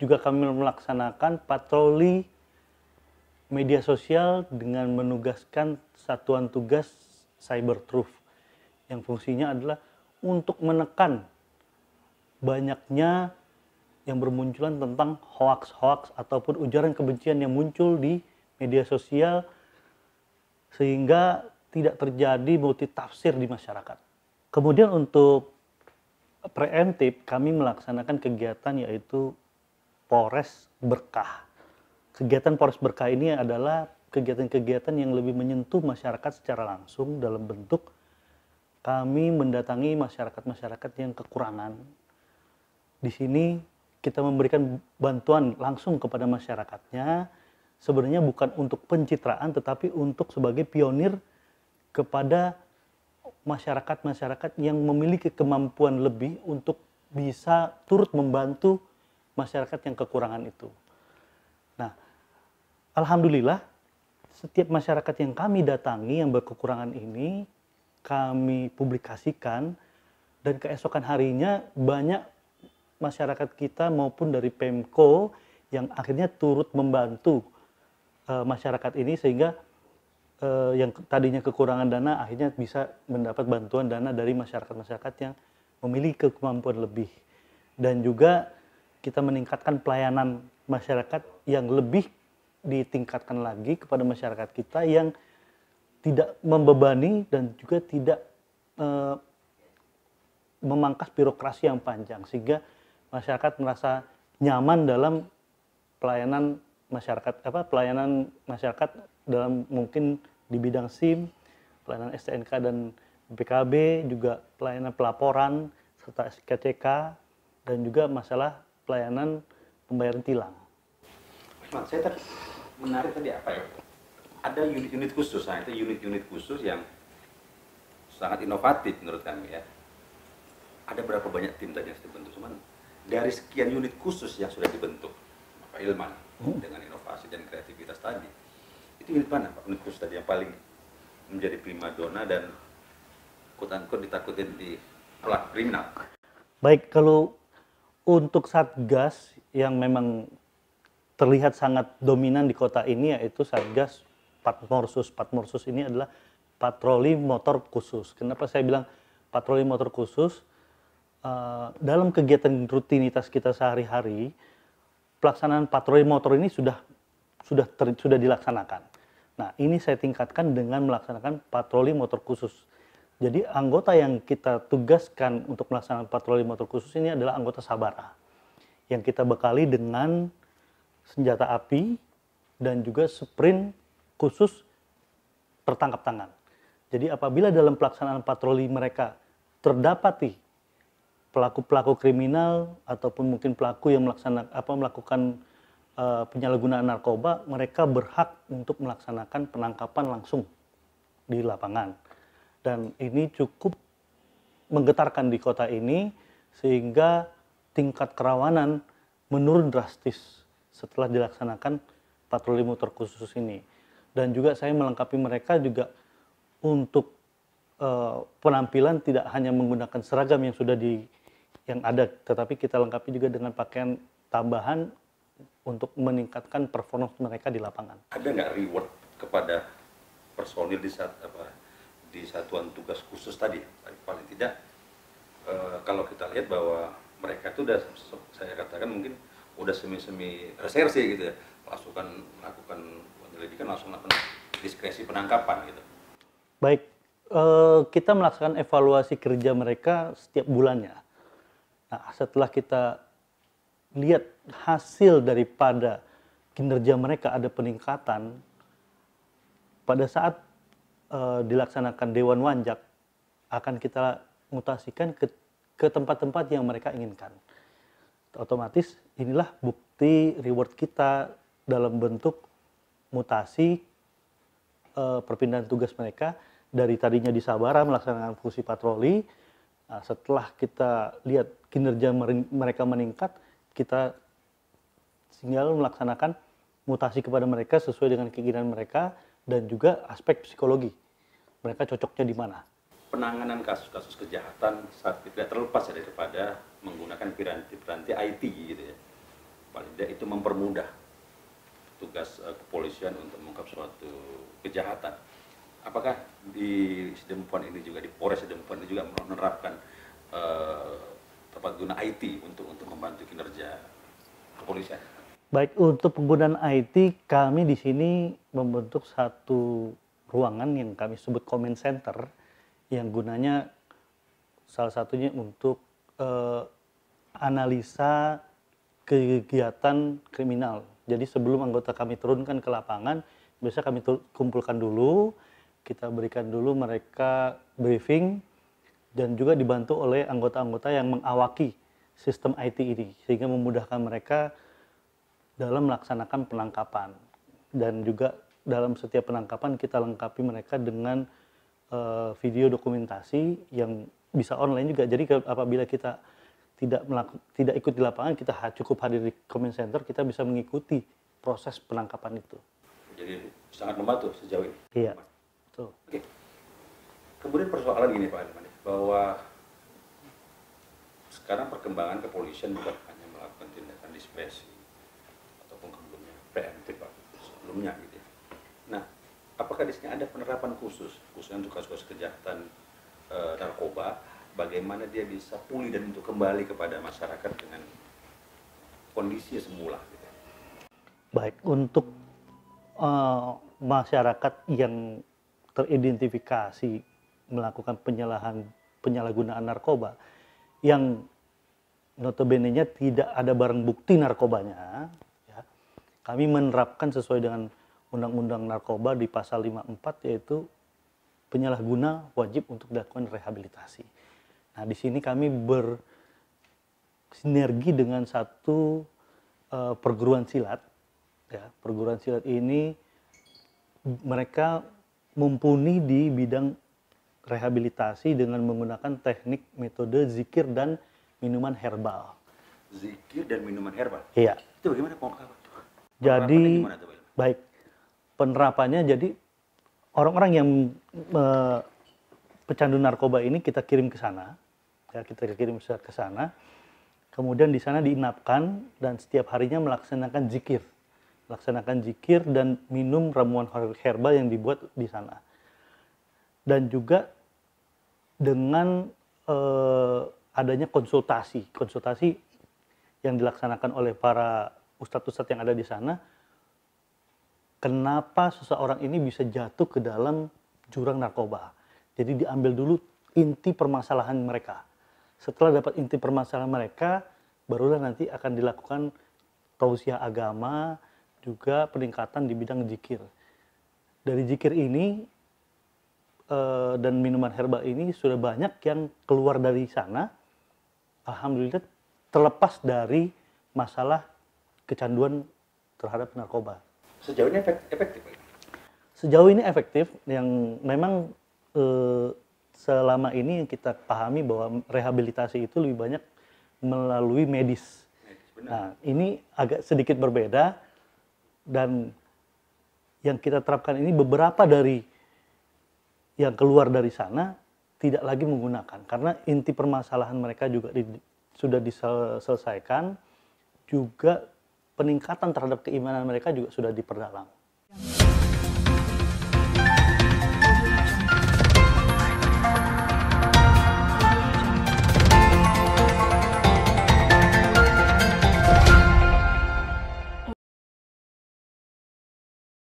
juga kami melaksanakan patroli media sosial dengan menugaskan satuan tugas cyber truth yang fungsinya adalah untuk menekan banyaknya yang bermunculan tentang hoax-hoax ataupun ujaran kebencian yang muncul di media sosial sehingga tidak terjadi tafsir di masyarakat. Kemudian untuk preemptif kami melaksanakan kegiatan yaitu Polres Berkah. Kegiatan Polres Berkah ini adalah kegiatan-kegiatan yang lebih menyentuh masyarakat secara langsung dalam bentuk kami mendatangi masyarakat-masyarakat yang kekurangan. Di sini kita memberikan bantuan langsung kepada masyarakatnya sebenarnya bukan untuk pencitraan tetapi untuk sebagai pionir kepada masyarakat-masyarakat yang memiliki kemampuan lebih untuk bisa turut membantu masyarakat yang kekurangan itu. Nah, alhamdulillah setiap masyarakat yang kami datangi yang berkekurangan ini kami publikasikan dan keesokan harinya banyak masyarakat kita maupun dari Pemko yang akhirnya turut membantu e, masyarakat ini sehingga e, yang tadinya kekurangan dana akhirnya bisa mendapat bantuan dana dari masyarakat-masyarakat yang memiliki kemampuan lebih dan juga kita meningkatkan pelayanan masyarakat yang lebih ditingkatkan lagi kepada masyarakat kita yang tidak membebani dan juga tidak eh, memangkas birokrasi yang panjang sehingga masyarakat merasa nyaman dalam pelayanan masyarakat apa pelayanan masyarakat dalam mungkin di bidang SIM, pelayanan STNK dan PKB juga pelayanan pelaporan serta SKCK dan juga masalah pelayanan pembayaran tilang. Mas, saya tadi menarik tadi apa ya? Ada unit-unit khusus, nah itu unit-unit khusus yang sangat inovatif menurut kami ya. Ada berapa banyak tim tadi yang sudah dibentuk? Cuman dari sekian unit khusus yang sudah dibentuk, Pak Ilman hmm. dengan inovasi dan kreativitas tadi, itu unit mana Pak? Unit khusus tadi yang paling menjadi prima dona dan kut ditakutin di pelak kriminal. Baik, kalau untuk satgas yang memang terlihat sangat dominan di kota ini yaitu satgas Patmorsus. Patmorsus ini adalah patroli motor khusus. Kenapa saya bilang patroli motor khusus? Uh, dalam kegiatan rutinitas kita sehari-hari, pelaksanaan patroli motor ini sudah sudah ter, sudah dilaksanakan. Nah, ini saya tingkatkan dengan melaksanakan patroli motor khusus. Jadi anggota yang kita tugaskan untuk melaksanakan patroli motor khusus ini adalah anggota Sabara yang kita bekali dengan senjata api dan juga sprint khusus tertangkap tangan. Jadi apabila dalam pelaksanaan patroli mereka terdapati pelaku-pelaku kriminal ataupun mungkin pelaku yang melaksanakan apa melakukan uh, penyalahgunaan narkoba, mereka berhak untuk melaksanakan penangkapan langsung di lapangan dan ini cukup menggetarkan di kota ini sehingga tingkat kerawanan menurun drastis setelah dilaksanakan patroli motor khusus ini. Dan juga saya melengkapi mereka juga untuk uh, penampilan tidak hanya menggunakan seragam yang sudah di yang ada, tetapi kita lengkapi juga dengan pakaian tambahan untuk meningkatkan performa mereka di lapangan. Ada nggak reward kepada personil di saat apa di satuan tugas khusus tadi paling tidak e, kalau kita lihat bahwa mereka itu sudah, saya katakan mungkin udah semi-semi reserse gitu ya melakukan melakukan penyelidikan langsung melakukan diskresi penangkapan gitu baik e, kita melaksanakan evaluasi kerja mereka setiap bulannya nah setelah kita lihat hasil daripada kinerja mereka ada peningkatan pada saat Eh, dilaksanakan Dewan Wanjak akan kita mutasikan ke tempat-tempat yang mereka inginkan. Otomatis inilah bukti reward kita dalam bentuk mutasi e, perpindahan tugas mereka dari tadinya di Sabara melaksanakan fungsi patroli. Nah, setelah kita lihat kinerja mereka meningkat, kita tinggal melaksanakan mutasi kepada mereka sesuai dengan keinginan mereka dan juga aspek psikologi. Mereka cocoknya di mana? Penanganan kasus-kasus kejahatan saat itu tidak terlepas ya daripada menggunakan piranti-piranti IT gitu ya. Paling tidak itu mempermudah tugas eh, kepolisian untuk mengungkap suatu kejahatan. Apakah di Sidempuan ini juga di Polres Sidempuan ini juga menerapkan uh, eh, tempat guna IT untuk untuk membantu kinerja kepolisian? Baik, untuk penggunaan IT, kami di sini membentuk satu ruangan yang kami sebut comment center yang gunanya salah satunya untuk eh, analisa kegiatan kriminal. Jadi sebelum anggota kami turunkan ke lapangan, biasa kami kumpulkan dulu, kita berikan dulu mereka briefing dan juga dibantu oleh anggota-anggota yang mengawaki sistem IT ini sehingga memudahkan mereka dalam melaksanakan penangkapan dan juga dalam setiap penangkapan kita lengkapi mereka dengan uh, video dokumentasi yang bisa online juga. Jadi apabila kita tidak tidak ikut di lapangan, kita cukup hadir di comment center, kita bisa mengikuti proses penangkapan itu. Jadi sangat membantu sejauh ini. Iya. Betul. Oke. Kemudian persoalan ini Pak Armani, bahwa sekarang perkembangan kepolisian bukan hanya melakukan tindakan diskresi, preemptif sebelumnya gitu ya. Nah, apakah di sini ada penerapan khusus khususnya untuk kasus-kasus kejahatan e, narkoba bagaimana dia bisa pulih dan untuk kembali kepada masyarakat dengan kondisi semula gitu. Ya? Baik, untuk e, masyarakat yang teridentifikasi melakukan penyalahan penyalahgunaan narkoba yang notabene-nya tidak ada barang bukti narkobanya, kami menerapkan sesuai dengan undang-undang narkoba di pasal 54 yaitu penyalahguna wajib untuk dilakukan rehabilitasi. Nah, di sini kami bersinergi dengan satu uh, perguruan silat. Ya, perguruan silat ini mereka mumpuni di bidang rehabilitasi dengan menggunakan teknik metode zikir dan minuman herbal. Zikir dan minuman herbal? Iya. Itu bagaimana? jadi tuh, baik penerapannya jadi orang-orang yang pecandu narkoba ini kita kirim ke sana ya kita kirim ke sana kemudian di sana diinapkan dan setiap harinya melaksanakan zikir melaksanakan zikir dan minum ramuan herbal yang dibuat di sana dan juga dengan eh, adanya konsultasi konsultasi yang dilaksanakan oleh para ustadz-ustadz yang ada di sana, kenapa seseorang ini bisa jatuh ke dalam jurang narkoba. Jadi diambil dulu inti permasalahan mereka. Setelah dapat inti permasalahan mereka, barulah nanti akan dilakukan tausiah agama, juga peningkatan di bidang jikir. Dari jikir ini eh, dan minuman herbal ini sudah banyak yang keluar dari sana, alhamdulillah terlepas dari masalah kecanduan terhadap narkoba. Sejauh ini efektif? Sejauh ini efektif. Yang memang e, selama ini kita pahami bahwa rehabilitasi itu lebih banyak melalui medis. medis nah, ini agak sedikit berbeda dan yang kita terapkan ini beberapa dari yang keluar dari sana tidak lagi menggunakan karena inti permasalahan mereka juga di, sudah diselesaikan juga peningkatan terhadap keimanan mereka juga sudah diperdalam